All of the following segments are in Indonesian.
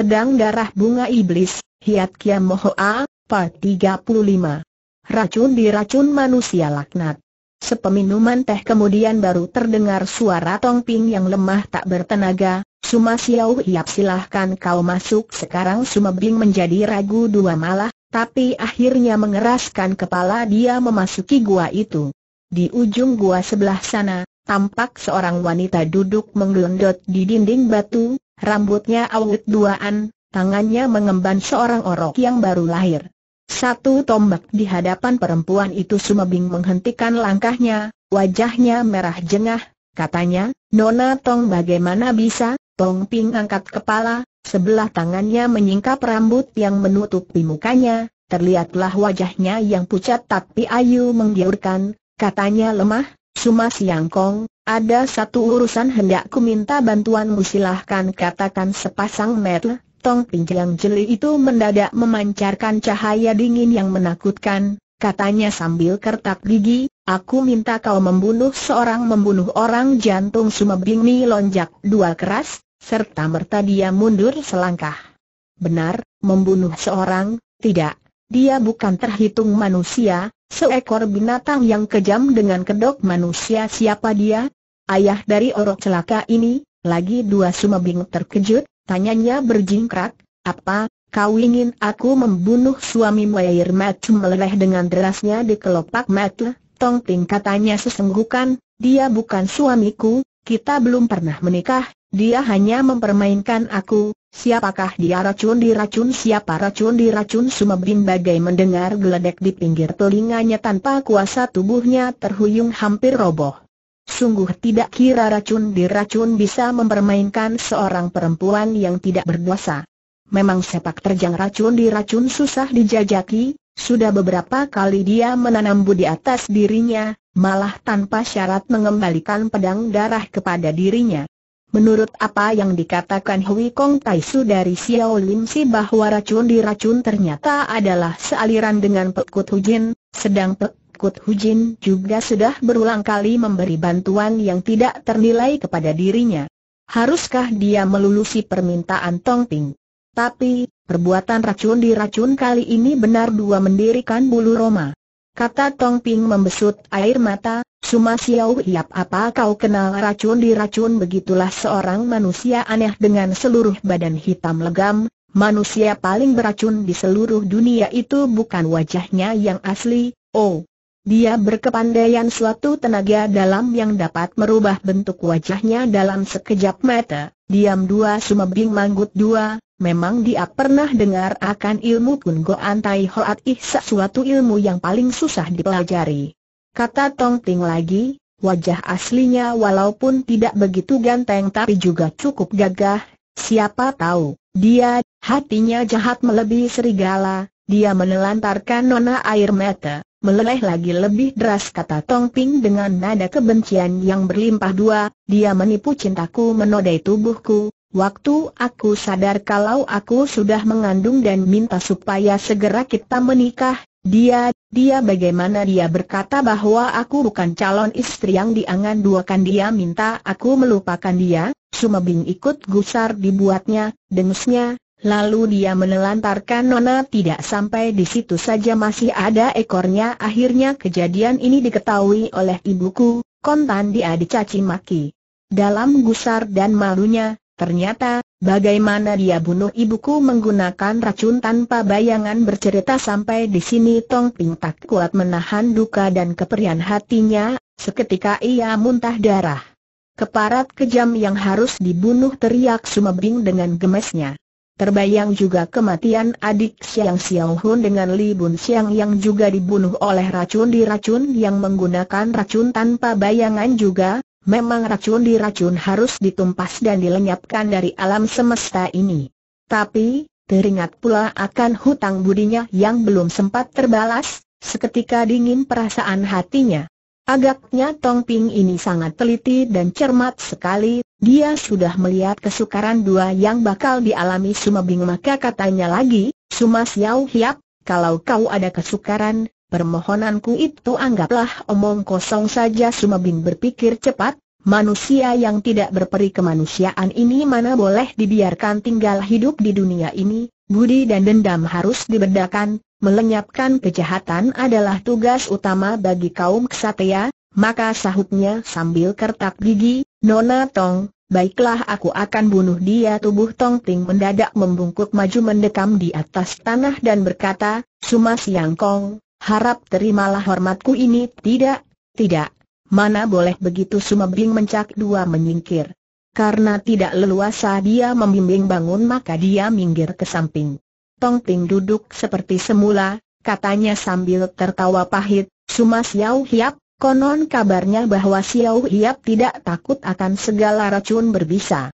Pedang Darah Bunga Iblis, Hiat Kiam Mohoa, Part 35. Racun diracun manusia laknat. Sepeminuman teh kemudian baru terdengar suara Tong Ping yang lemah tak bertenaga, Suma Xiao Hiap silahkan kau masuk sekarang Suma Bing menjadi ragu dua malah, tapi akhirnya mengeraskan kepala dia memasuki gua itu. Di ujung gua sebelah sana, tampak seorang wanita duduk menggelendot di dinding batu, rambutnya awet duaan, tangannya mengemban seorang orok yang baru lahir. Satu tombak di hadapan perempuan itu sumbing menghentikan langkahnya, wajahnya merah jengah, katanya, Nona Tong bagaimana bisa, Tong Ping angkat kepala, sebelah tangannya menyingkap rambut yang menutupi mukanya, terlihatlah wajahnya yang pucat tapi ayu menggiurkan, katanya lemah, Suma Siangkong, ada satu urusan hendak ku minta bantuanmu silahkan katakan sepasang metel. Tong pinjang jeli itu mendadak memancarkan cahaya dingin yang menakutkan, katanya sambil kertak gigi, aku minta kau membunuh seorang membunuh orang jantung Sumebingmi lonjak dua keras, serta merta dia mundur selangkah. Benar, membunuh seorang, tidak, dia bukan terhitung manusia, seekor binatang yang kejam dengan kedok manusia siapa dia? Ayah dari orok celaka ini, lagi dua sumabing terkejut, tanyanya berjingkrak, apa, kau ingin aku membunuh suami Mayer Macu meleleh dengan derasnya di kelopak mata? Tong Ting katanya sesenggukan, dia bukan suamiku, kita belum pernah menikah, dia hanya mempermainkan aku, Siapakah dia racun diracun siapa racun diracun Sumebin bagai mendengar geledek di pinggir telinganya tanpa kuasa tubuhnya terhuyung hampir roboh. Sungguh tidak kira racun diracun bisa mempermainkan seorang perempuan yang tidak berdosa. Memang sepak terjang racun diracun susah dijajaki, sudah beberapa kali dia menanam budi atas dirinya, malah tanpa syarat mengembalikan pedang darah kepada dirinya. Menurut apa yang dikatakan Hui Kong Tai dari Xiao Lim Si bahwa racun di racun ternyata adalah sealiran dengan Pekut Hujin, sedang Pekut Hujin juga sudah berulang kali memberi bantuan yang tidak ternilai kepada dirinya. Haruskah dia melulusi permintaan Tong Ping? Tapi, perbuatan racun di racun kali ini benar dua mendirikan bulu roma. Kata Tong Ping membesut air mata, Suma Xiao Hiap apa kau kenal racun diracun begitulah seorang manusia aneh dengan seluruh badan hitam legam, manusia paling beracun di seluruh dunia itu bukan wajahnya yang asli, oh. Dia berkepandaian suatu tenaga dalam yang dapat merubah bentuk wajahnya dalam sekejap mata, diam dua sumebing manggut dua, Memang dia pernah dengar akan ilmu pun Goan Tai Hoat Ihsa suatu ilmu yang paling susah dipelajari kata Tong Ting lagi, wajah aslinya walaupun tidak begitu ganteng tapi juga cukup gagah, siapa tahu, dia, hatinya jahat melebihi serigala, dia menelantarkan nona air mata, meleleh lagi lebih deras kata Tong Ping dengan nada kebencian yang berlimpah dua, dia menipu cintaku menodai tubuhku, waktu aku sadar kalau aku sudah mengandung dan minta supaya segera kita menikah, dia, dia bagaimana dia berkata bahwa aku bukan calon istri yang diangan-duakan dia minta aku melupakan dia, Sumebing ikut gusar dibuatnya, dengusnya, lalu dia menelantarkan Nona tidak sampai di situ saja masih ada ekornya akhirnya kejadian ini diketahui oleh ibuku, kontan dia dicaci maki. Dalam gusar dan malunya, Ternyata, bagaimana dia bunuh ibuku menggunakan racun tanpa bayangan bercerita sampai di sini Tong Ping tak kuat menahan duka dan keperian hatinya, seketika ia muntah darah. Keparat kejam yang harus dibunuh teriak Sumebing dengan gemesnya. Terbayang juga kematian adik Siang Xiao Hun dengan Li Bun Siang yang juga dibunuh oleh racun di racun yang menggunakan racun tanpa bayangan juga, Memang racun di racun harus ditumpas dan dilenyapkan dari alam semesta ini. Tapi, teringat pula akan hutang budinya yang belum sempat terbalas, seketika dingin perasaan hatinya. Agaknya Tong Ping ini sangat teliti dan cermat sekali, dia sudah melihat kesukaran dua yang bakal dialami Suma Bing maka katanya lagi, Suma Xiao Hiap, kalau kau ada kesukaran, Permohonanku itu anggaplah omong kosong saja Sumabin berpikir cepat, manusia yang tidak berperi kemanusiaan ini mana boleh dibiarkan tinggal hidup di dunia ini, budi dan dendam harus dibedakan, melenyapkan kejahatan adalah tugas utama bagi kaum kesatria, maka sahutnya sambil kertak gigi, Nona Tong, Baiklah aku akan bunuh dia tubuh Tong Ting mendadak membungkuk maju mendekam di atas tanah dan berkata, Suma Siang Kong, Harap terimalah hormatku ini, tidak, tidak. Mana boleh begitu Sumebing mencak dua menyingkir. Karena tidak leluasa dia membimbing bangun maka dia minggir ke samping. Tong Ting duduk seperti semula, katanya sambil tertawa pahit, Suma Xiao Hiap, konon kabarnya bahwa Xiao Hiap tidak takut akan segala racun berbisa.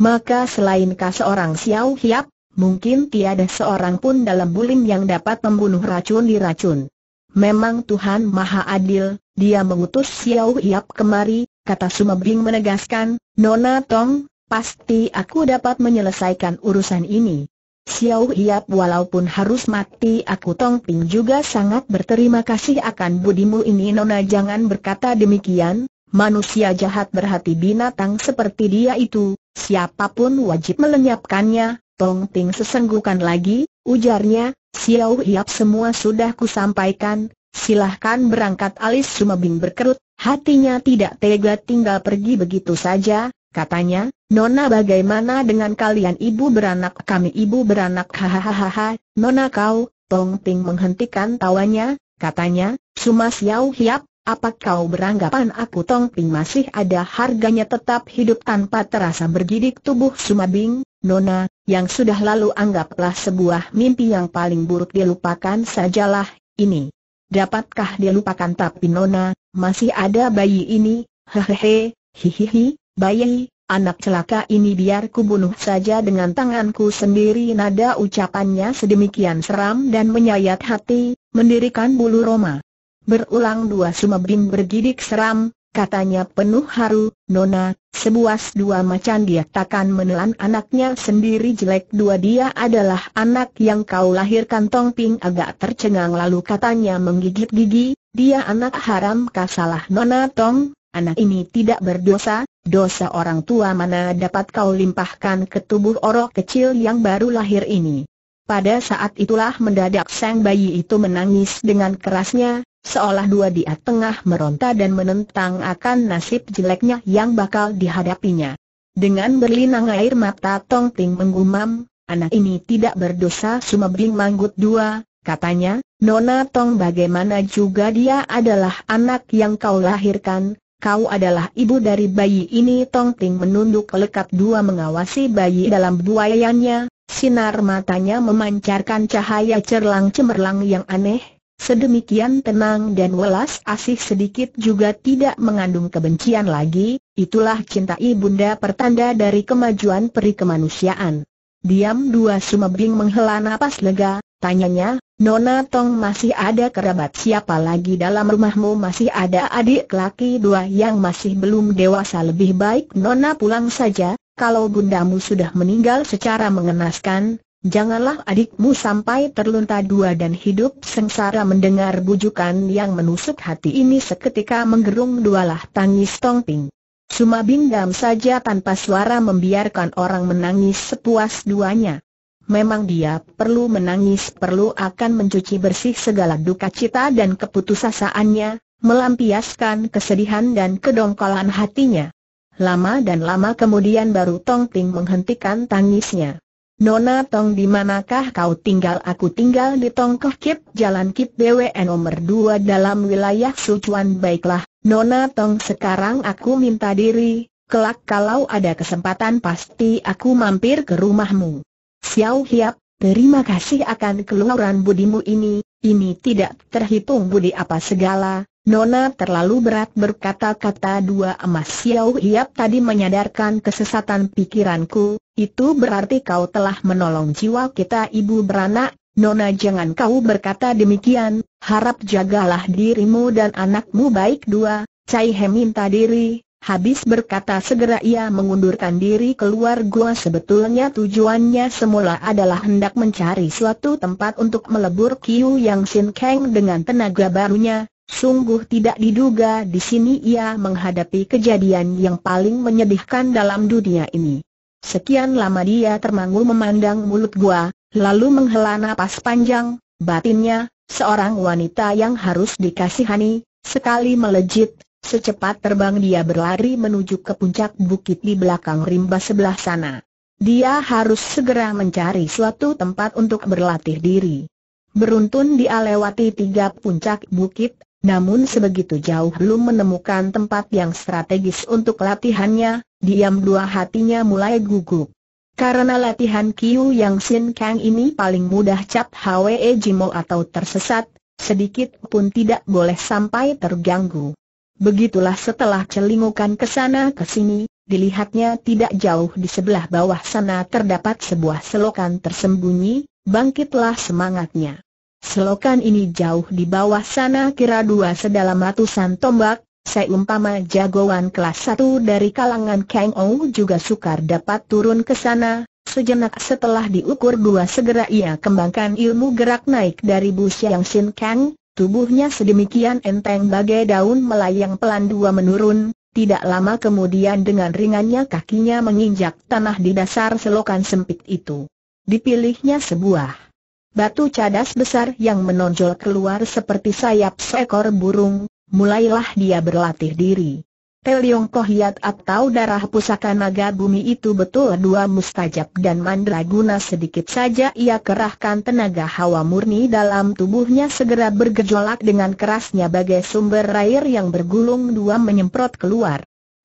Maka selain kau seorang Xiao Hiap, Mungkin tiada seorang pun dalam bulim yang dapat membunuh racun di racun. Memang Tuhan Maha Adil, dia mengutus Xiao Hiap kemari, kata Sumebing menegaskan, Nona Tong, pasti aku dapat menyelesaikan urusan ini. Xiao Hiap walaupun harus mati aku Tong Ping juga sangat berterima kasih akan budimu ini Nona jangan berkata demikian, manusia jahat berhati binatang seperti dia itu, siapapun wajib melenyapkannya, Tong Ting sesenggukan lagi, ujarnya, Xiao Hiap semua sudah kusampaikan, silahkan berangkat alis Sumabing berkerut, hatinya tidak tega tinggal pergi begitu saja, katanya, Nona bagaimana dengan kalian ibu beranak kami ibu beranak hahaha, Nona kau, Tong Ting menghentikan tawanya, katanya, Suma Xiao Hiap, apa kau beranggapan aku Tong Ping masih ada harganya tetap hidup tanpa terasa bergidik tubuh Sumabing, Nona, yang sudah lalu anggaplah sebuah mimpi yang paling buruk dilupakan sajalah, ini. Dapatkah dilupakan tapi Nona, masih ada bayi ini, hehehe, hihihi, bayi, anak celaka ini biar kubunuh saja dengan tanganku sendiri nada ucapannya sedemikian seram dan menyayat hati, mendirikan bulu roma. Berulang dua sumebim bergidik seram, katanya penuh haru, Nona, sebuas dua macan dia takkan menelan anaknya sendiri jelek dua dia adalah anak yang kau lahirkan Tong Ping agak tercengang lalu katanya menggigit gigi, dia anak haram kasalah Nona Tong, anak ini tidak berdosa, dosa orang tua mana dapat kau limpahkan ke tubuh orok kecil yang baru lahir ini. Pada saat itulah mendadak sang bayi itu menangis dengan kerasnya, Seolah dua dia tengah meronta dan menentang akan nasib jeleknya yang bakal dihadapinya. Dengan berlinang air mata Tong Ting menggumam, anak ini tidak berdosa Bing Manggut dua, katanya, Nona Tong bagaimana juga dia adalah anak yang kau lahirkan, kau adalah ibu dari bayi ini Tong Ting menunduk lekat dua mengawasi bayi dalam buayanya. sinar matanya memancarkan cahaya cerlang cemerlang yang aneh, Sedemikian tenang dan welas asih sedikit juga tidak mengandung kebencian lagi, itulah cinta ibunda pertanda dari kemajuan peri kemanusiaan. Diam dua sumebing menghela napas lega, tanyanya, Nona Tong masih ada kerabat siapa lagi dalam rumahmu masih ada adik laki dua yang masih belum dewasa lebih baik Nona pulang saja, kalau bundamu sudah meninggal secara mengenaskan, Janganlah adikmu sampai terlunta dua dan hidup sengsara mendengar bujukan yang menusuk hati ini seketika menggerung dualah tangis Tongping. Suma bingam saja tanpa suara membiarkan orang menangis sepuas duanya. Memang dia perlu menangis perlu akan mencuci bersih segala duka cita dan keputusasaannya, melampiaskan kesedihan dan kedongkolan hatinya. Lama dan lama kemudian baru Tongping menghentikan tangisnya. Nona Tong di manakah kau tinggal? Aku tinggal di Tongkoh Kip, Jalan Kip BWN nomor 2 dalam wilayah Sucuan. Baiklah, Nona Tong sekarang aku minta diri, kelak kalau ada kesempatan pasti aku mampir ke rumahmu. Xiao Hiap, terima kasih akan keluaran budimu ini, ini tidak terhitung budi apa segala, Nona terlalu berat berkata-kata dua emas Xiao Hiap tadi menyadarkan kesesatan pikiranku, itu berarti kau telah menolong jiwa kita ibu beranak, Nona jangan kau berkata demikian, harap jagalah dirimu dan anakmu baik dua, Cai He minta diri, habis berkata segera ia mengundurkan diri keluar gua sebetulnya tujuannya semula adalah hendak mencari suatu tempat untuk melebur Kiu Yang Sin Kang dengan tenaga barunya, Sungguh tidak diduga di sini ia menghadapi kejadian yang paling menyedihkan dalam dunia ini. Sekian lama dia termangu memandang mulut gua, lalu menghela napas panjang, batinnya, seorang wanita yang harus dikasihani, sekali melejit, secepat terbang dia berlari menuju ke puncak bukit di belakang rimba sebelah sana. Dia harus segera mencari suatu tempat untuk berlatih diri. Beruntun dia lewati tiga puncak bukit, namun sebegitu jauh belum menemukan tempat yang strategis untuk latihannya, diam dua hatinya mulai gugup. Karena latihan Kiu Yang Sin Kang ini paling mudah cap Hwe Jimo atau tersesat, sedikit pun tidak boleh sampai terganggu. Begitulah setelah celingukan ke sana ke sini, dilihatnya tidak jauh di sebelah bawah sana terdapat sebuah selokan tersembunyi, bangkitlah semangatnya. Selokan ini jauh di bawah sana kira dua sedalam ratusan tombak, seumpama jagoan kelas satu dari kalangan Kang Ou juga sukar dapat turun ke sana, Sejenak setelah diukur dua segera ia kembangkan ilmu gerak naik dari Bu Xiang Xin Kang, tubuhnya sedemikian enteng bagai daun melayang pelan dua menurun, tidak lama kemudian dengan ringannya kakinya menginjak tanah di dasar selokan sempit itu. Dipilihnya sebuah batu cadas besar yang menonjol keluar seperti sayap seekor burung, mulailah dia berlatih diri. Teliong Kohiat atau darah pusaka naga bumi itu betul dua mustajab dan mandraguna sedikit saja ia kerahkan tenaga hawa murni dalam tubuhnya segera bergejolak dengan kerasnya bagai sumber air yang bergulung dua menyemprot keluar.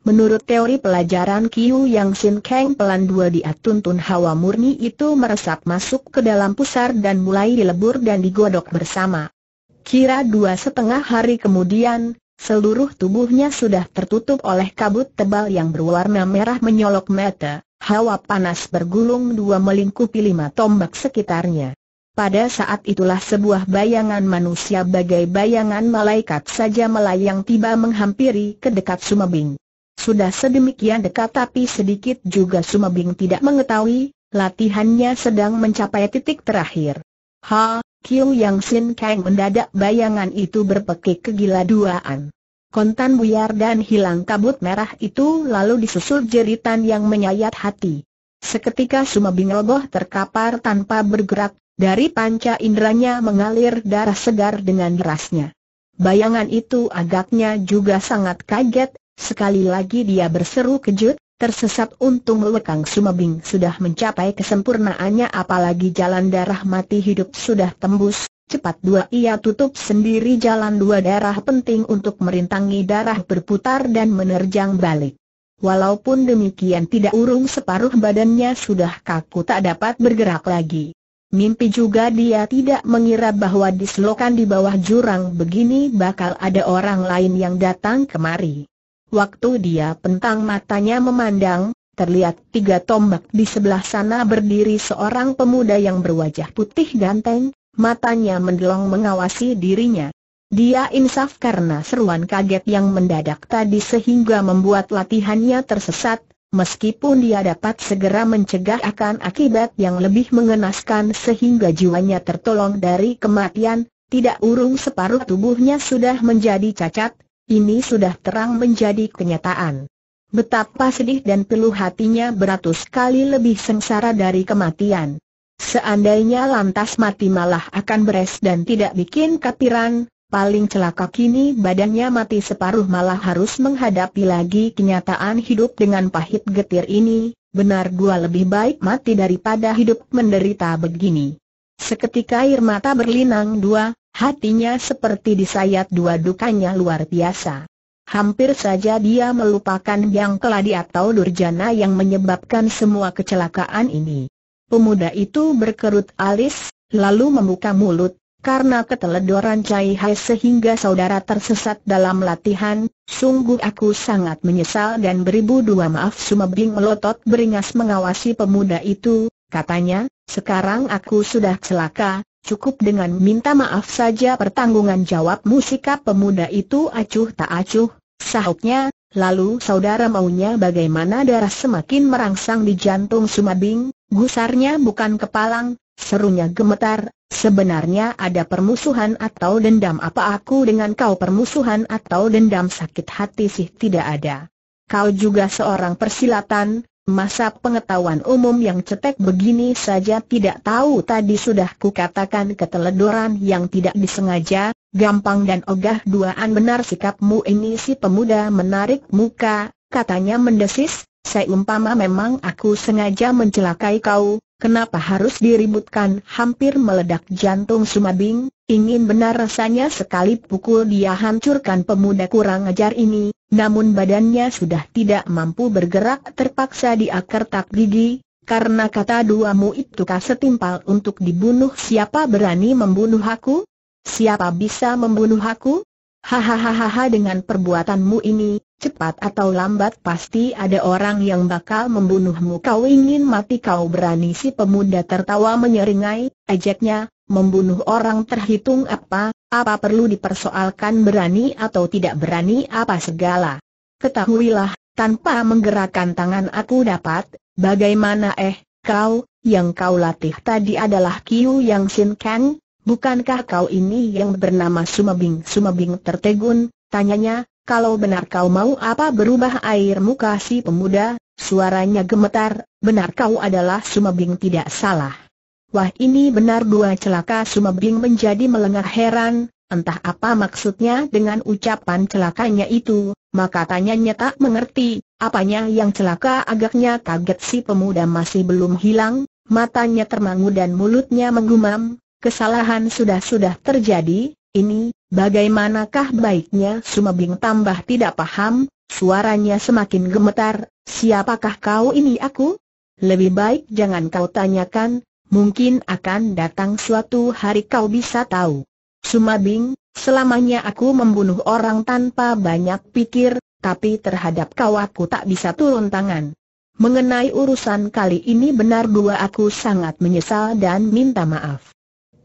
Menurut teori pelajaran Kiu Yang Sin Kang pelan dua dia tuntun hawa murni itu meresap masuk ke dalam pusar dan mulai dilebur dan digodok bersama. Kira dua setengah hari kemudian, seluruh tubuhnya sudah tertutup oleh kabut tebal yang berwarna merah menyolok mata, hawa panas bergulung dua melingkupi lima tombak sekitarnya. Pada saat itulah sebuah bayangan manusia bagai bayangan malaikat saja melayang tiba menghampiri ke dekat Sumabing. Sudah sedemikian dekat tapi sedikit juga Sumabing tidak mengetahui, latihannya sedang mencapai titik terakhir. Ha, Kiung Yang Sin Kang mendadak bayangan itu berpekik duaan, Kontan buyar dan hilang kabut merah itu lalu disusul jeritan yang menyayat hati. Seketika Sumabing roboh terkapar tanpa bergerak, dari panca inderanya mengalir darah segar dengan derasnya. Bayangan itu agaknya juga sangat kaget Sekali lagi dia berseru kejut, tersesat untung Lekang Sumabing sudah mencapai kesempurnaannya apalagi jalan darah mati hidup sudah tembus, cepat dua ia tutup sendiri jalan dua darah penting untuk merintangi darah berputar dan menerjang balik. Walaupun demikian tidak urung separuh badannya sudah kaku tak dapat bergerak lagi. Mimpi juga dia tidak mengira bahwa diselokan di bawah jurang begini bakal ada orang lain yang datang kemari. Waktu dia pentang matanya memandang, terlihat tiga tombak di sebelah sana berdiri seorang pemuda yang berwajah putih ganteng, matanya mendelong mengawasi dirinya. Dia insaf karena seruan kaget yang mendadak tadi sehingga membuat latihannya tersesat, meskipun dia dapat segera mencegah akan akibat yang lebih mengenaskan sehingga jiwanya tertolong dari kematian, tidak urung separuh tubuhnya sudah menjadi cacat, ini sudah terang menjadi kenyataan. Betapa sedih dan peluh hatinya beratus kali lebih sengsara dari kematian. Seandainya lantas mati malah akan beres dan tidak bikin kapiran, paling celaka kini badannya mati separuh malah harus menghadapi lagi kenyataan hidup dengan pahit getir ini, benar dua lebih baik mati daripada hidup menderita begini. Seketika air mata berlinang dua, Hatinya seperti disayat dua dukanya luar biasa. Hampir saja dia melupakan yang keladi atau durjana yang menyebabkan semua kecelakaan ini. Pemuda itu berkerut alis, lalu membuka mulut, karena keteledoran Cai Hai sehingga saudara tersesat dalam latihan, sungguh aku sangat menyesal dan beribu dua maaf Sumebing melotot beringas mengawasi pemuda itu, katanya, sekarang aku sudah celaka, cukup dengan minta maaf saja pertanggungan jawab sikap pemuda itu acuh tak acuh, sahutnya, lalu saudara maunya bagaimana darah semakin merangsang di jantung Sumabing, gusarnya bukan kepalang, serunya gemetar, sebenarnya ada permusuhan atau dendam apa aku dengan kau permusuhan atau dendam sakit hati sih tidak ada. Kau juga seorang persilatan, Masa pengetahuan umum yang cetek begini saja tidak tahu tadi sudah kukatakan keteledoran yang tidak disengaja, gampang dan ogah duaan benar sikapmu ini si pemuda menarik muka, katanya mendesis, saya umpama memang aku sengaja mencelakai kau, Kenapa harus diributkan hampir meledak jantung Sumabing, ingin benar rasanya sekali pukul dia hancurkan pemuda kurang ajar ini, namun badannya sudah tidak mampu bergerak terpaksa dia kertak gigi, karena kata dua mu itu setimpal untuk dibunuh siapa berani membunuh aku? Siapa bisa membunuh aku? Hahaha dengan perbuatanmu ini, Cepat atau lambat pasti ada orang yang bakal membunuhmu Kau ingin mati kau berani si pemuda tertawa menyeringai, ajaknya, membunuh orang terhitung apa, apa perlu dipersoalkan berani atau tidak berani apa segala Ketahuilah, tanpa menggerakkan tangan aku dapat, bagaimana eh, kau, yang kau latih tadi adalah Kiu Yang Sin Kang, bukankah kau ini yang bernama Sumabing Sumabing tertegun, tanyanya, kalau benar kau mau apa berubah air muka si pemuda, suaranya gemetar, benar kau adalah Sumabing tidak salah. Wah ini benar dua celaka Sumabing menjadi melengah heran, entah apa maksudnya dengan ucapan celakanya itu, maka tanyanya tak mengerti, apanya yang celaka agaknya kaget si pemuda masih belum hilang, matanya termangu dan mulutnya menggumam, kesalahan sudah-sudah terjadi, ini, Bagaimanakah baiknya Sumabing tambah tidak paham, suaranya semakin gemetar, siapakah kau ini aku? Lebih baik jangan kau tanyakan, mungkin akan datang suatu hari kau bisa tahu. Sumabing, selamanya aku membunuh orang tanpa banyak pikir, tapi terhadap kau aku tak bisa turun tangan. Mengenai urusan kali ini benar dua aku sangat menyesal dan minta maaf.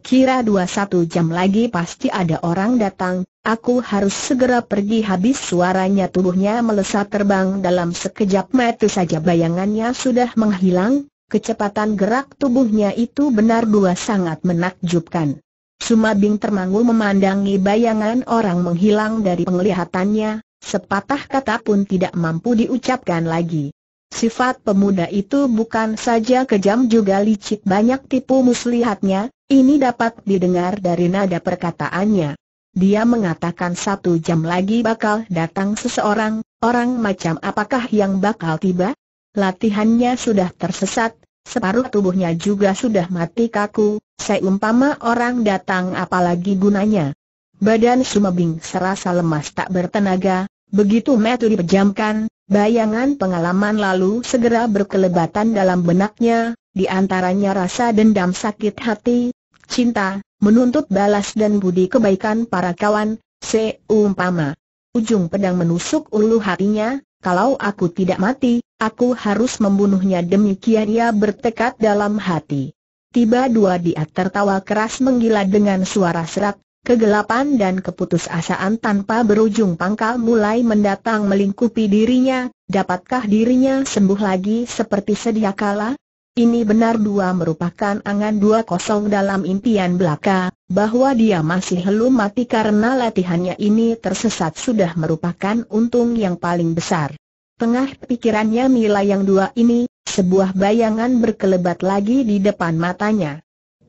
Kira dua satu jam lagi pasti ada orang datang, aku harus segera pergi habis suaranya tubuhnya melesat terbang dalam sekejap mata saja bayangannya sudah menghilang, kecepatan gerak tubuhnya itu benar dua sangat menakjubkan. Sumabing termangu memandangi bayangan orang menghilang dari penglihatannya, sepatah kata pun tidak mampu diucapkan lagi. Sifat pemuda itu bukan saja kejam juga licik banyak tipu muslihatnya, ini dapat didengar dari nada perkataannya. Dia mengatakan satu jam lagi bakal datang seseorang, orang macam apakah yang bakal tiba? Latihannya sudah tersesat, separuh tubuhnya juga sudah mati kaku, umpama orang datang apalagi gunanya. Badan Sumabing serasa lemas tak bertenaga, begitu metu dipejamkan, Bayangan pengalaman lalu segera berkelebatan dalam benaknya, di antaranya rasa dendam sakit hati, cinta, menuntut balas dan budi kebaikan para kawan, seumpama. Ujung pedang menusuk ulu hatinya, kalau aku tidak mati, aku harus membunuhnya demikian ia bertekad dalam hati. Tiba dua dia tertawa keras menggila dengan suara serak, Kegelapan dan keputusasaan tanpa berujung pangkal mulai mendatang melingkupi dirinya, dapatkah dirinya sembuh lagi seperti sedia kala? Ini benar dua merupakan angan dua kosong dalam impian belaka, bahwa dia masih belum mati karena latihannya ini tersesat sudah merupakan untung yang paling besar. Tengah pikirannya Mila yang dua ini, sebuah bayangan berkelebat lagi di depan matanya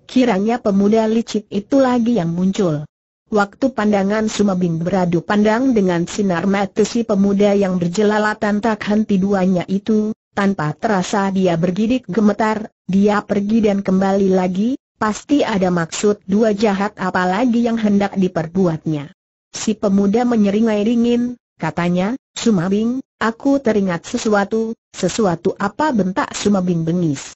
kiranya pemuda licik itu lagi yang muncul. Waktu pandangan Sumabing beradu pandang dengan sinar mata si pemuda yang berjelalatan tak henti duanya itu, tanpa terasa dia bergidik gemetar, dia pergi dan kembali lagi, pasti ada maksud dua jahat apalagi yang hendak diperbuatnya. Si pemuda menyeringai ringin, katanya, Sumabing, aku teringat sesuatu, sesuatu apa bentak Sumabing bengis.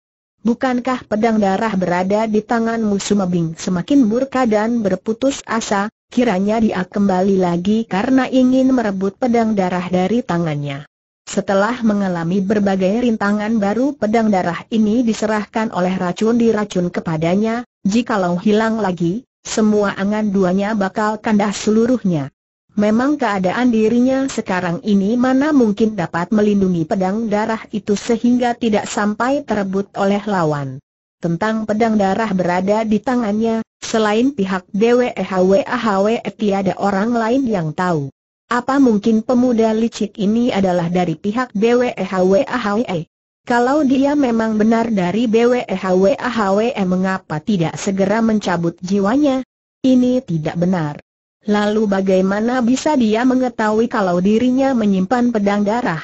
Bukankah pedang darah berada di tangan musuh mabing semakin murka dan berputus asa, kiranya dia kembali lagi karena ingin merebut pedang darah dari tangannya. Setelah mengalami berbagai rintangan baru pedang darah ini diserahkan oleh racun diracun kepadanya, jikalau hilang lagi, semua angan duanya bakal kandas seluruhnya. Memang keadaan dirinya sekarang ini mana mungkin dapat melindungi pedang darah itu sehingga tidak sampai terebut oleh lawan. Tentang pedang darah berada di tangannya, selain pihak DWEHWAHWE e tiada orang lain yang tahu. Apa mungkin pemuda licik ini adalah dari pihak DWEHWAHWE? E? Kalau dia memang benar dari BWEHWAHWE e, mengapa tidak segera mencabut jiwanya? Ini tidak benar. Lalu bagaimana bisa dia mengetahui kalau dirinya menyimpan pedang darah?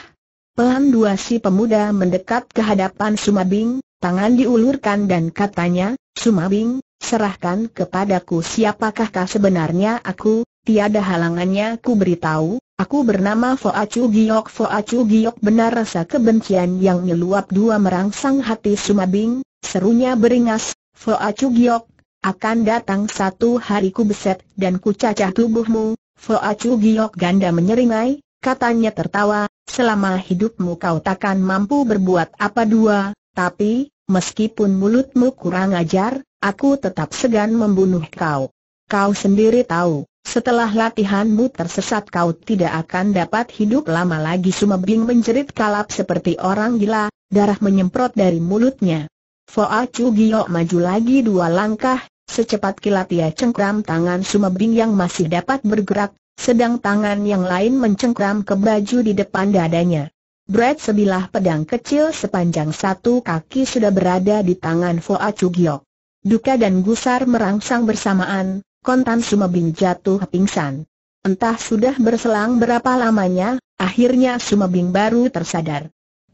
Pelan dua si pemuda mendekat ke hadapan Sumabing, tangan diulurkan dan katanya, Sumabing, serahkan kepadaku siapakah kah sebenarnya aku, tiada halangannya ku beritahu, aku bernama Foacu Giok Foacu Giok benar rasa kebencian yang meluap dua merangsang hati Sumabing, serunya beringas, Foacu Giok, akan datang satu hari ku beset dan ku cacah tubuhmu, Fo Acu Giok ganda menyeringai, katanya tertawa, selama hidupmu kau takkan mampu berbuat apa dua, tapi, meskipun mulutmu kurang ajar, aku tetap segan membunuh kau. Kau sendiri tahu, setelah latihanmu tersesat kau tidak akan dapat hidup lama lagi Sumebing menjerit kalap seperti orang gila, darah menyemprot dari mulutnya. Fo Acu Giok maju lagi dua langkah, Secepat kilat ia cengkram tangan Sumebing yang masih dapat bergerak, sedang tangan yang lain mencengkram ke baju di depan dadanya. Brad sebilah pedang kecil sepanjang satu kaki sudah berada di tangan Foa Cugiok. Duka dan gusar merangsang bersamaan, kontan Sumebing jatuh pingsan. Entah sudah berselang berapa lamanya, akhirnya Sumebing baru tersadar.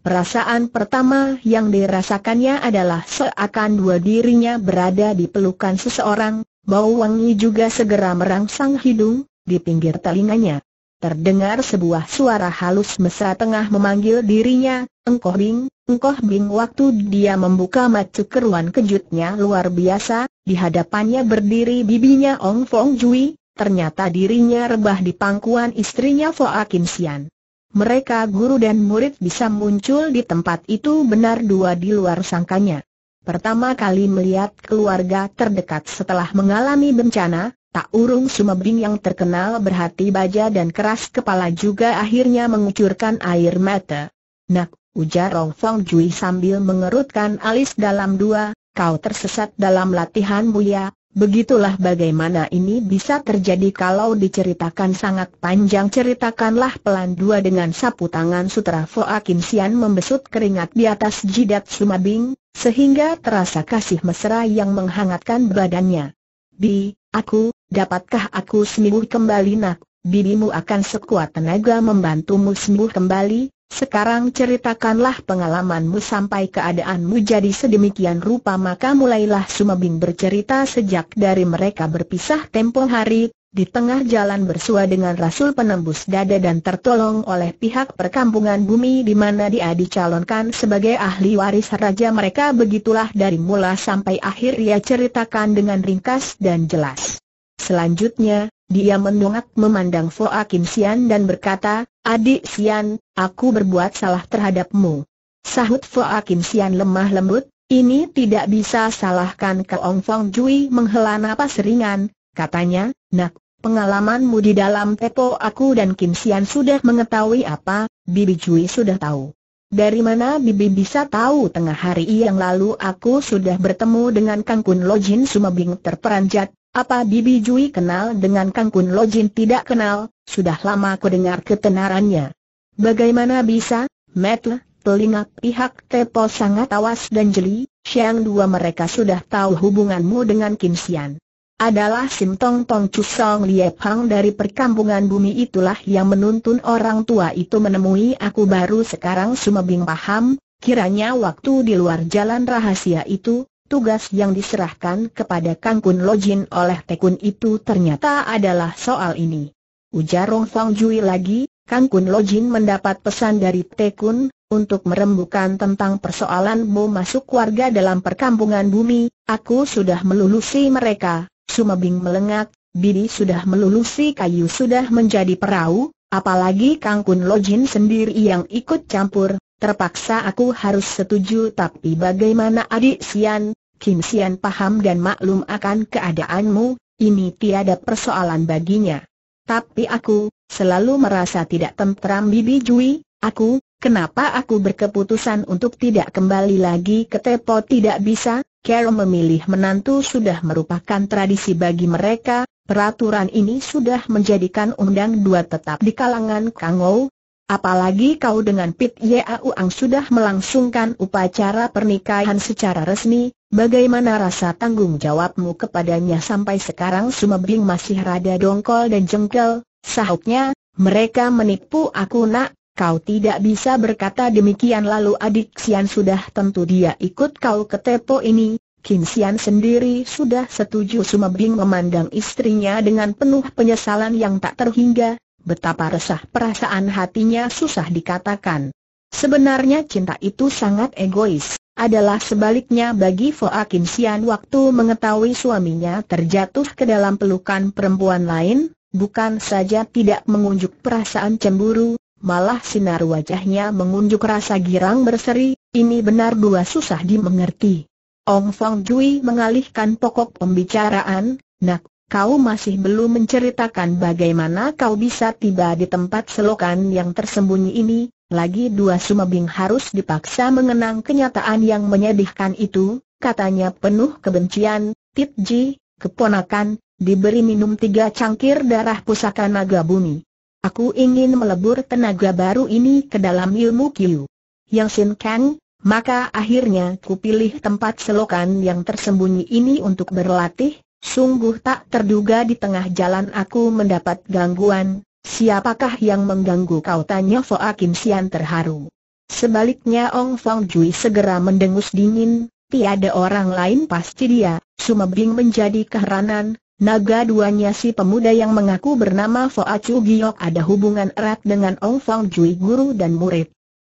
Perasaan pertama yang dirasakannya adalah seakan dua dirinya berada di pelukan seseorang, bau wangi juga segera merangsang hidung, di pinggir telinganya. Terdengar sebuah suara halus mesra tengah memanggil dirinya, Engkoh Bing, Engkoh Bing waktu dia membuka mata keruan kejutnya luar biasa, di hadapannya berdiri bibinya Ong Fong Jui, ternyata dirinya rebah di pangkuan istrinya Foa Kim Sian mereka guru dan murid bisa muncul di tempat itu benar dua di luar sangkanya. Pertama kali melihat keluarga terdekat setelah mengalami bencana, tak urung Sumebing yang terkenal berhati baja dan keras kepala juga akhirnya mengucurkan air mata. Nak, ujar Rong Fong Jui sambil mengerutkan alis dalam dua, kau tersesat dalam latihan mulia. Begitulah bagaimana ini bisa terjadi kalau diceritakan sangat panjang ceritakanlah pelan dua dengan sapu tangan sutra Foa Kim Sian membesut keringat di atas jidat Sumabing, sehingga terasa kasih mesra yang menghangatkan badannya. Bi, aku, dapatkah aku sembuh kembali nak, bibimu akan sekuat tenaga membantumu sembuh kembali, sekarang ceritakanlah pengalamanmu sampai keadaanmu jadi sedemikian rupa maka mulailah Sumabing bercerita sejak dari mereka berpisah tempo hari, di tengah jalan bersua dengan Rasul penembus dada dan tertolong oleh pihak perkampungan bumi di mana dia dicalonkan sebagai ahli waris raja mereka begitulah dari mula sampai akhir ia ceritakan dengan ringkas dan jelas. Selanjutnya, dia mendongak memandang Foa Kim Sian dan berkata, Adik Sian, aku berbuat salah terhadapmu. Sahut Foa Kim Sian lemah lembut, ini tidak bisa salahkan ke Ong Fong Jui menghela napas ringan, katanya, nak, pengalamanmu di dalam tepo aku dan Kim Sian sudah mengetahui apa, Bibi Jui sudah tahu. Dari mana Bibi bisa tahu tengah hari yang lalu aku sudah bertemu dengan Kang Kun Lojin Sumabing terperanjat, apa Bibi Jui kenal dengan Kang Kun Lojin tidak kenal, sudah lama aku dengar ketenarannya. Bagaimana bisa, Metle, telinga pihak Tepo sangat awas dan jeli, siang dua mereka sudah tahu hubunganmu dengan Kim Sian. Adalah Sim Tong Tong Song, Lie Pang dari perkampungan bumi itulah yang menuntun orang tua itu menemui aku baru sekarang Sumabing paham, kiranya waktu di luar jalan rahasia itu, Tugas yang diserahkan kepada Kang Kun Lojin oleh Tekun itu ternyata adalah soal ini. Ujar Rong Fang Jui lagi, Kang Kun Lojin mendapat pesan dari Tekun untuk merembukan tentang persoalanmu masuk warga dalam perkampungan bumi. Aku sudah melulusi mereka. Sumabing melengak, Bidi sudah melulusi kayu sudah menjadi perahu, apalagi Kang Kun Lojin sendiri yang ikut campur, terpaksa aku harus setuju tapi bagaimana adik Sian, Kim Sian paham dan maklum akan keadaanmu, ini tiada persoalan baginya. Tapi aku, selalu merasa tidak tentram Bibi Jui, aku, kenapa aku berkeputusan untuk tidak kembali lagi ke Tepo tidak bisa, Carol memilih menantu sudah merupakan tradisi bagi mereka, peraturan ini sudah menjadikan undang dua tetap di kalangan Kangou, Apalagi kau dengan Pit Yau ang sudah melangsungkan upacara pernikahan secara resmi, bagaimana rasa tanggung jawabmu kepadanya sampai sekarang Sumebing masih rada dongkol dan jengkel, sahutnya, mereka menipu aku nak, kau tidak bisa berkata demikian lalu adik Sian sudah tentu dia ikut kau ke Tepo ini, Kim Sian sendiri sudah setuju Sumebing memandang istrinya dengan penuh penyesalan yang tak terhingga, Betapa resah perasaan hatinya susah dikatakan. Sebenarnya cinta itu sangat egois, adalah sebaliknya bagi Foa Kim Sian waktu mengetahui suaminya terjatuh ke dalam pelukan perempuan lain, bukan saja tidak mengunjuk perasaan cemburu, malah sinar wajahnya mengunjuk rasa girang berseri, ini benar dua susah dimengerti. Ong Fong Jui mengalihkan pokok pembicaraan, nak, kau masih belum menceritakan bagaimana kau bisa tiba di tempat selokan yang tersembunyi ini, lagi dua sumbing harus dipaksa mengenang kenyataan yang menyedihkan itu, katanya penuh kebencian, Tit Ji, keponakan, diberi minum tiga cangkir darah pusaka naga bumi. Aku ingin melebur tenaga baru ini ke dalam ilmu Qiu. Yang Sin Kang, maka akhirnya kupilih tempat selokan yang tersembunyi ini untuk berlatih, Sungguh tak terduga di tengah jalan aku mendapat gangguan, siapakah yang mengganggu kau tanya Foa Kim Sian terharu. Sebaliknya Ong Fong Jui segera mendengus dingin, tiada orang lain pasti dia, Sumebing menjadi keheranan, naga duanya si pemuda yang mengaku bernama Foa Chu Giok ada hubungan erat dengan Ong Fong Jui guru dan murid.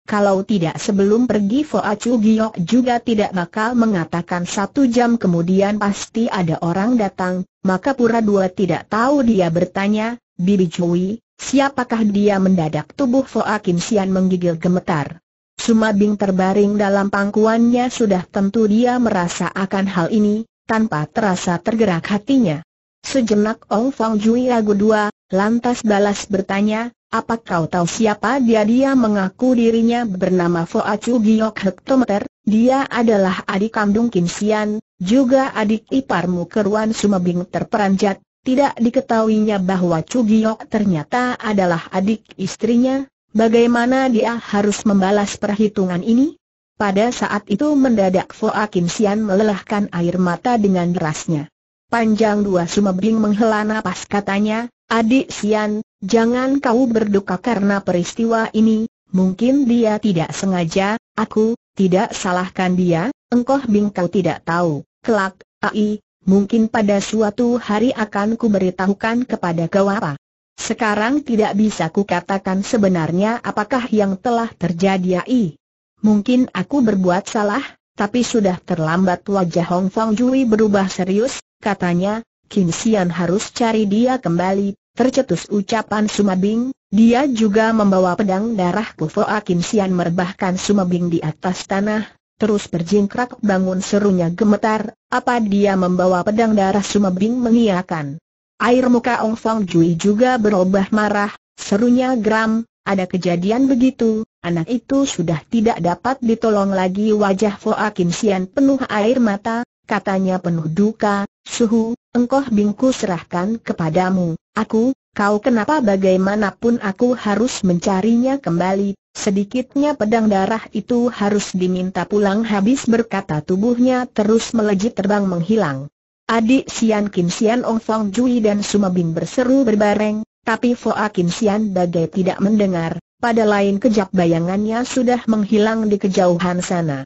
Kalau tidak sebelum pergi Foa Chu Giok juga tidak bakal mengatakan satu jam kemudian pasti ada orang datang, maka pura dua tidak tahu dia bertanya, Bibi Chui, siapakah dia mendadak tubuh Foa Kim Sian menggigil gemetar. Suma Bing terbaring dalam pangkuannya sudah tentu dia merasa akan hal ini, tanpa terasa tergerak hatinya. Sejenak Ong Fong Jui ragu dua, Lantas balas bertanya, apa kau tahu siapa dia? Dia mengaku dirinya bernama Fo Acu Giok Hektometer, dia adalah adik kandung Kim Sian, juga adik iparmu Keruan Sumabing terperanjat, tidak diketahuinya bahwa Chu Giok ternyata adalah adik istrinya, bagaimana dia harus membalas perhitungan ini? Pada saat itu mendadak Foa Kim Sian melelahkan air mata dengan derasnya. Panjang dua sumebing menghela napas katanya, adik Sian, jangan kau berduka karena peristiwa ini, mungkin dia tidak sengaja, aku, tidak salahkan dia, engkau Bing kau tidak tahu, kelak, ai, mungkin pada suatu hari akan kuberitahukan kepada kau apa. Sekarang tidak bisa ku katakan sebenarnya apakah yang telah terjadi ai. Mungkin aku berbuat salah, tapi sudah terlambat wajah Hong Fong Jui berubah serius, katanya, Kinsian harus cari dia kembali, tercetus ucapan Sumabing, dia juga membawa pedang darah Kufoa Kinsian merebahkan Sumabing di atas tanah, terus berjingkrak bangun serunya gemetar, apa dia membawa pedang darah Sumabing mengiakan. Air muka Ong Fong Jui juga berubah marah, serunya geram, ada kejadian begitu, anak itu sudah tidak dapat ditolong lagi wajah Foa Kim Sian penuh air mata, katanya penuh duka, Suhu, engkau bingku serahkan kepadamu, aku, kau kenapa bagaimanapun aku harus mencarinya kembali, sedikitnya pedang darah itu harus diminta pulang habis berkata tubuhnya terus melejit terbang menghilang. Adik Sian Kim Sian Ong Fong Jui dan Suma Bing berseru berbareng, tapi Foa Kim Sian bagai tidak mendengar, pada lain kejap bayangannya sudah menghilang di kejauhan sana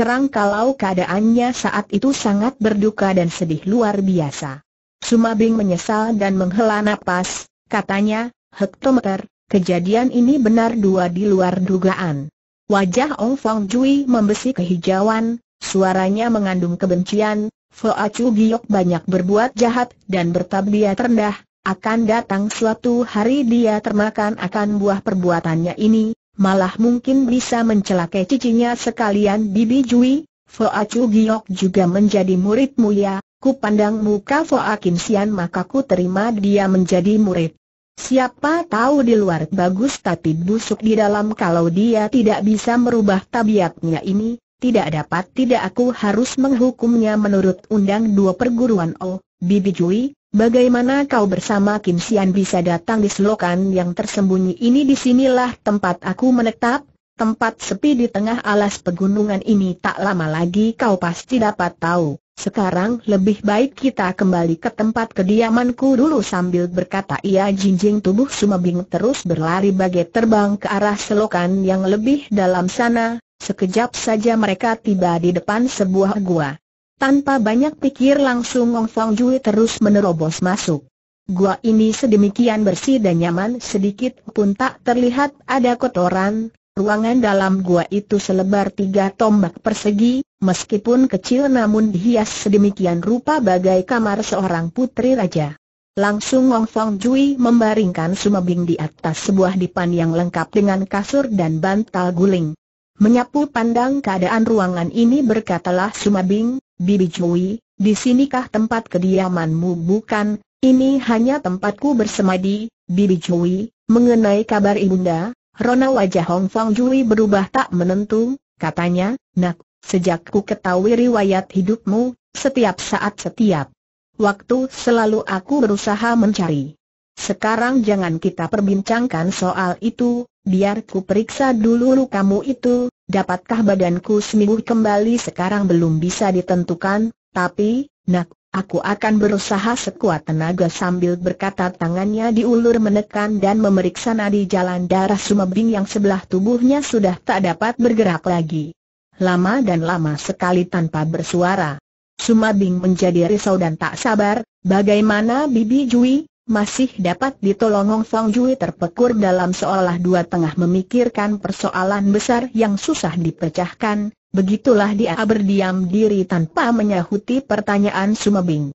terang kalau keadaannya saat itu sangat berduka dan sedih luar biasa. Sumabing menyesal dan menghela napas, katanya, hektometer, kejadian ini benar dua di luar dugaan. Wajah Ong Fong Jui membesi kehijauan, suaranya mengandung kebencian, Foa Chu Giok banyak berbuat jahat dan bertabiat rendah, akan datang suatu hari dia termakan akan buah perbuatannya ini, malah mungkin bisa mencelakai cicinya sekalian Bibi Jui, Foa Chu Giok juga menjadi murid mulia, ku pandang muka Foa Kim Sian maka ku terima dia menjadi murid. Siapa tahu di luar bagus tapi busuk di dalam kalau dia tidak bisa merubah tabiatnya ini, tidak dapat tidak aku harus menghukumnya menurut undang dua perguruan Oh, Bibi Jui, Bagaimana kau bersama Kim Sian bisa datang di selokan yang tersembunyi ini disinilah tempat aku menetap, tempat sepi di tengah alas pegunungan ini tak lama lagi kau pasti dapat tahu. Sekarang lebih baik kita kembali ke tempat kediamanku dulu sambil berkata ia jinjing tubuh Sumabing terus berlari bagai terbang ke arah selokan yang lebih dalam sana, sekejap saja mereka tiba di depan sebuah gua. Tanpa banyak pikir langsung Ong Fong Jui terus menerobos masuk. Gua ini sedemikian bersih dan nyaman sedikit pun tak terlihat ada kotoran. Ruangan dalam gua itu selebar tiga tombak persegi, meskipun kecil namun dihias sedemikian rupa bagai kamar seorang putri raja. Langsung Ong Fong Jui membaringkan sumabing di atas sebuah dipan yang lengkap dengan kasur dan bantal guling. Menyapu pandang keadaan ruangan ini berkatalah Sumabing, Bibi Cui, di sinikah tempat kediamanmu bukan, ini hanya tempatku bersemadi, Bibi Cui, mengenai kabar ibunda, Rona wajah Hong Fong Jui berubah tak menentu, katanya, nak, sejak ku ketahui riwayat hidupmu, setiap saat setiap waktu selalu aku berusaha mencari. Sekarang jangan kita perbincangkan soal itu, biar ku periksa dulu lukamu itu, dapatkah badanku sembuh kembali sekarang belum bisa ditentukan, tapi, nak, aku akan berusaha sekuat tenaga sambil berkata tangannya diulur menekan dan memeriksa nadi jalan darah sumebing yang sebelah tubuhnya sudah tak dapat bergerak lagi. Lama dan lama sekali tanpa bersuara. Sumabing menjadi risau dan tak sabar, bagaimana Bibi Jui, masih dapat ditolongong Song Jui terpekur dalam seolah dua tengah memikirkan persoalan besar yang susah dipecahkan, begitulah dia berdiam diri tanpa menyahuti pertanyaan Sumebing.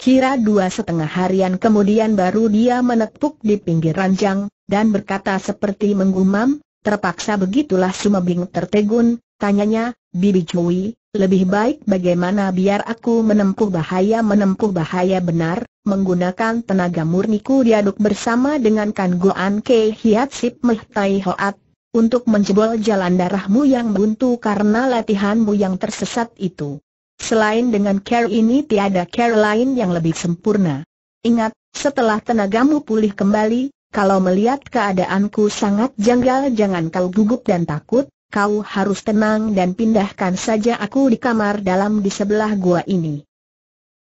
Kira dua setengah harian kemudian baru dia menepuk di pinggir ranjang, dan berkata seperti menggumam, terpaksa begitulah Sumebing tertegun, tanyanya, Bibi Jui. Lebih baik bagaimana biar aku menempuh bahaya menempuh bahaya benar, menggunakan tenaga murniku diaduk bersama dengan Kan Goan Ke Hiat Sip Meh Tai Hoat, untuk menjebol jalan darahmu yang buntu karena latihanmu yang tersesat itu. Selain dengan care ini tiada care lain yang lebih sempurna. Ingat, setelah tenagamu pulih kembali, kalau melihat keadaanku sangat janggal jangan kau gugup dan takut, kau harus tenang dan pindahkan saja aku di kamar dalam di sebelah gua ini.